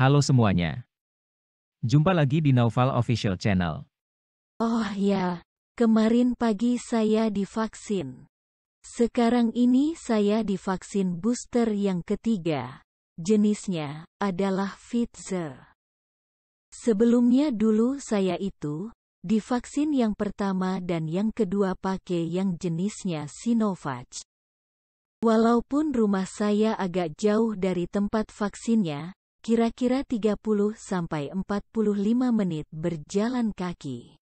Halo semuanya. Jumpa lagi di Naufal Official Channel. Oh ya, kemarin pagi saya divaksin. Sekarang ini saya divaksin booster yang ketiga. Jenisnya adalah Pfizer. Sebelumnya dulu saya itu, divaksin yang pertama dan yang kedua pakai yang jenisnya Sinovac. Walaupun rumah saya agak jauh dari tempat vaksinnya, kira-kira 30 sampai 45 menit berjalan kaki.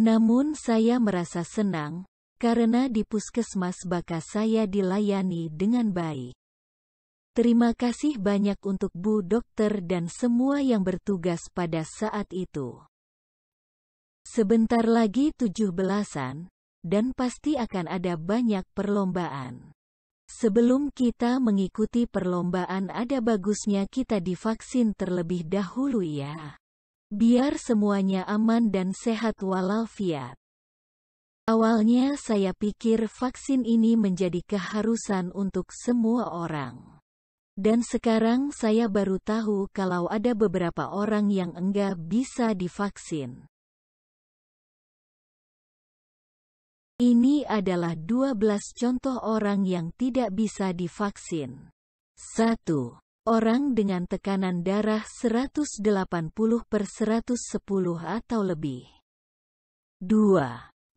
Namun saya merasa senang, karena di puskesmas baka saya dilayani dengan baik. Terima kasih banyak untuk Bu Dokter dan semua yang bertugas pada saat itu. Sebentar lagi tujuh belasan, dan pasti akan ada banyak perlombaan. Sebelum kita mengikuti perlombaan ada bagusnya kita divaksin terlebih dahulu ya. Biar semuanya aman dan sehat walafiat. Awalnya saya pikir vaksin ini menjadi keharusan untuk semua orang. Dan sekarang saya baru tahu kalau ada beberapa orang yang enggak bisa divaksin. Ini adalah 12 contoh orang yang tidak bisa divaksin. 1. Orang dengan tekanan darah 180 per 110 atau lebih. 2.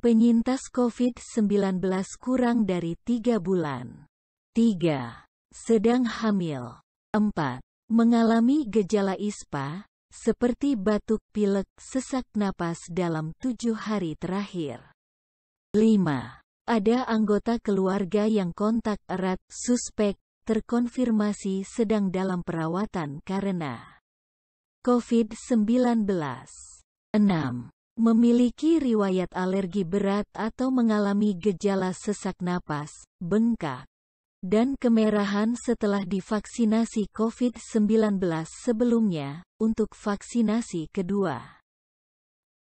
Penyintas COVID-19 kurang dari 3 bulan. 3. Sedang hamil. 4. Mengalami gejala ISPA, seperti batuk pilek, sesak napas dalam tujuh hari terakhir. 5. Ada anggota keluarga yang kontak erat, suspek, terkonfirmasi sedang dalam perawatan karena COVID-19. 6 memiliki riwayat alergi berat atau mengalami gejala sesak napas, bengkak, dan kemerahan setelah divaksinasi COVID-19 sebelumnya, untuk vaksinasi kedua.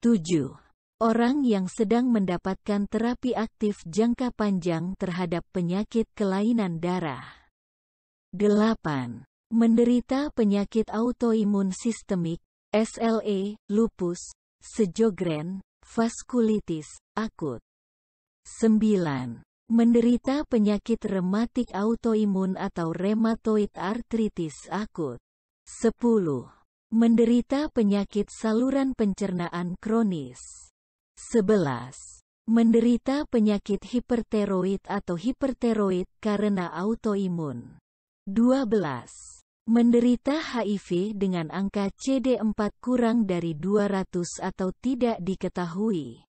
7. Orang yang sedang mendapatkan terapi aktif jangka panjang terhadap penyakit kelainan darah. 8. Menderita penyakit autoimun sistemik, SLE, lupus, sejogren, vaskulitis, akut. 9. Menderita penyakit rematik autoimun atau rheumatoid arthritis akut. 10. Menderita penyakit saluran pencernaan kronis. 11. Menderita penyakit hiperteroid atau hiperteroid karena autoimun. 12. Menderita HIV dengan angka CD4 kurang dari 200 atau tidak diketahui.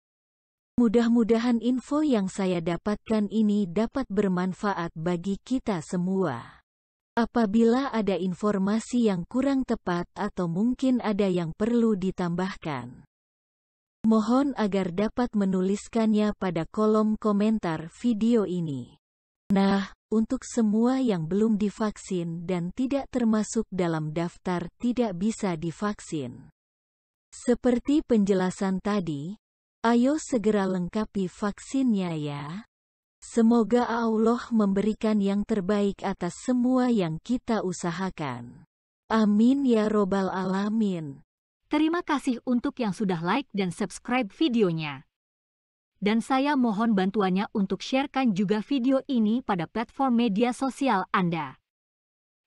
Mudah-mudahan info yang saya dapatkan ini dapat bermanfaat bagi kita semua. Apabila ada informasi yang kurang tepat atau mungkin ada yang perlu ditambahkan Mohon agar dapat menuliskannya pada kolom komentar video ini. Nah, untuk semua yang belum divaksin dan tidak termasuk dalam daftar tidak bisa divaksin. Seperti penjelasan tadi, ayo segera lengkapi vaksinnya ya. Semoga Allah memberikan yang terbaik atas semua yang kita usahakan. Amin ya robbal alamin. Terima kasih untuk yang sudah like dan subscribe videonya. Dan saya mohon bantuannya untuk sharekan juga video ini pada platform media sosial Anda.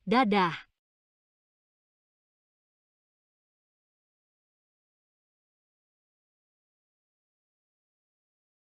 Dadah!